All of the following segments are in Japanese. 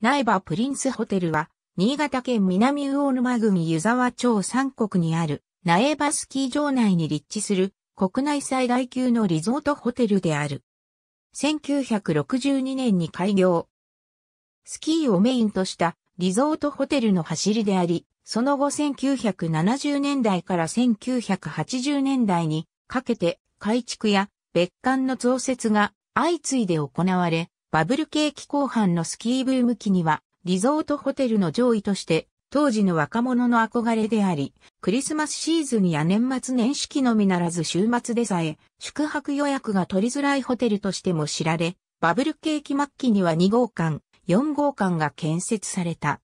苗場プリンスホテルは、新潟県南魚沼組湯沢町三国にある、苗場スキー場内に立地する、国内最大級のリゾートホテルである。1962年に開業。スキーをメインとしたリゾートホテルの走りであり、その後1970年代から1980年代にかけて改築や別館の増設が相次いで行われ、バブル景気後半のスキーブーム期には、リゾートホテルの上位として、当時の若者の憧れであり、クリスマスシーズンや年末年始期のみならず週末でさえ、宿泊予約が取りづらいホテルとしても知られ、バブル景気末期には2号館、4号館が建設された。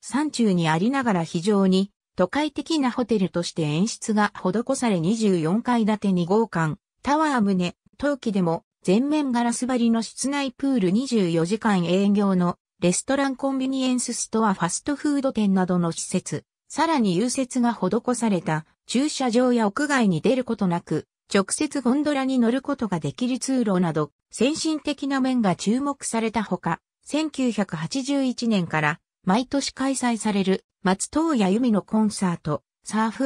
山中にありながら非常に都会的なホテルとして演出が施され24階建て2号館、タワー棟、冬季でも全面ガラス張りの室内プール24時間営業のレストランコンビニエンスストアファストフード店などの施設、さらに融雪が施された駐車場や屋外に出ることなく、直接ゴンドラに乗ることができる通路など、先進的な面が注目されたほか、1981年から毎年開催される松藤谷由美のコンサート、サーフ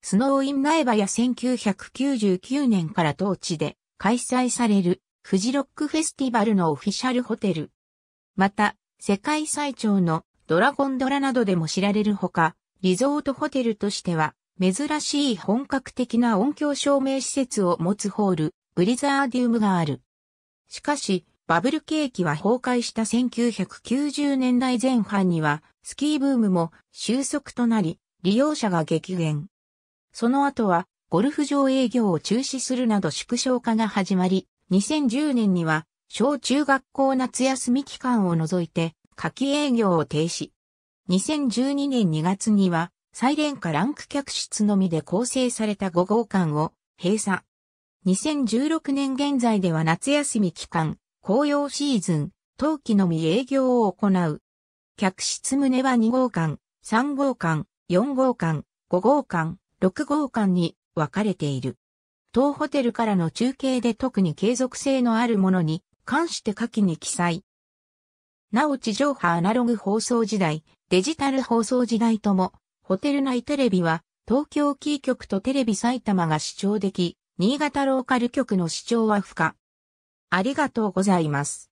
スノーイン苗場や1999年から当地で開催されるフジロックフェスティバルのオフィシャルホテル。また、世界最長のドラゴンドラなどでも知られるほか、リゾートホテルとしては珍しい本格的な音響照明施設を持つホール、ブリザーディウムがある。しかし、バブル景気は崩壊した1990年代前半には、スキーブームも収束となり、利用者が激減。その後はゴルフ場営業を中止するなど縮小化が始まり、2010年には小中学校夏休み期間を除いて夏季営業を停止。2012年2月にはサイレンカランク客室のみで構成された5号館を閉鎖。2016年現在では夏休み期間、紅葉シーズン、冬季のみ営業を行う。客室棟は2号館、3号館、4号館、5号館、6号館に分かれている。当ホテルからの中継で特に継続性のあるものに関して下記に記載。なお地上波アナログ放送時代、デジタル放送時代とも、ホテル内テレビは東京キー局とテレビ埼玉が視聴でき、新潟ローカル局の視聴は不可。ありがとうございます。